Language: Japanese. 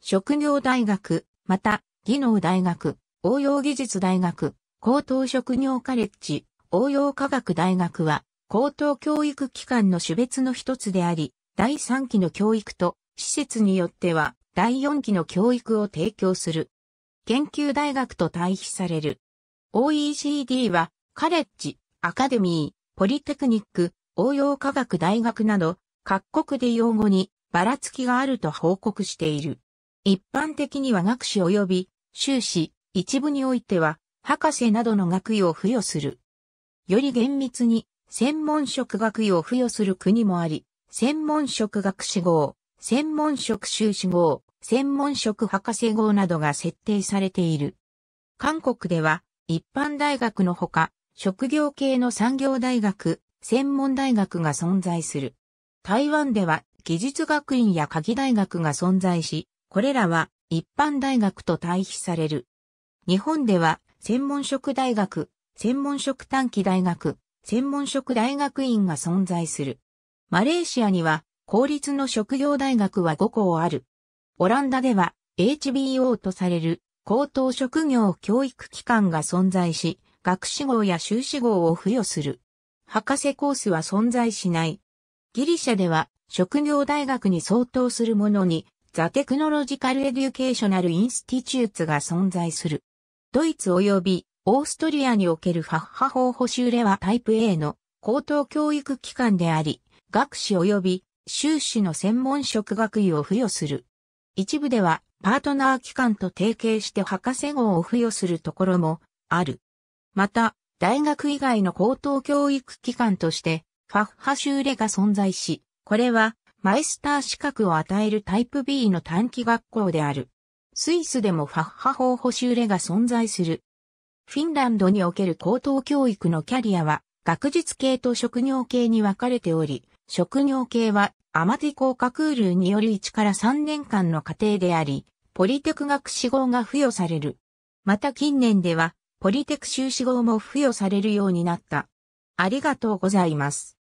職業大学、また、技能大学、応用技術大学、高等職業カレッジ、応用科学大学は、高等教育機関の種別の一つであり、第3期の教育と、施設によっては、第4期の教育を提供する。研究大学と対比される。OECD は、カレッジ、アカデミー、ポリテクニック、応用科学大学など、各国で用語にばらつきがあると報告している。一般的には学士及び修士、一部においては、博士などの学位を付与する。より厳密に、専門職学位を付与する国もあり、専門職学士号、専門職修士号、専門職博士号などが設定されている。韓国では、一般大学のほか、職業系の産業大学、専門大学が存在する。台湾では、技術学院や科技大学が存在し、これらは一般大学と対比される。日本では専門職大学、専門職短期大学、専門職大学院が存在する。マレーシアには公立の職業大学は5校ある。オランダでは HBO とされる高等職業教育機関が存在し、学士号や修士号を付与する。博士コースは存在しない。ギリシャでは職業大学に相当するものにザ・テクノロジカル・エデュケーショナル・インスティチューツが存在する。ドイツ及びオーストリアにおけるファッハ法補修レはタイプ A の高等教育機関であり、学士及び修士の専門職学位を付与する。一部ではパートナー機関と提携して博士号を付与するところもある。また、大学以外の高等教育機関として、ファッハ修レが存在し、これはマイスター資格を与えるタイプ B の短期学校である。スイスでもファッハ法補修レが存在する。フィンランドにおける高等教育のキャリアは、学術系と職業系に分かれており、職業系はアマティーカクールによる1から3年間の過程であり、ポリテク学士号が付与される。また近年では、ポリテク修士号も付与されるようになった。ありがとうございます。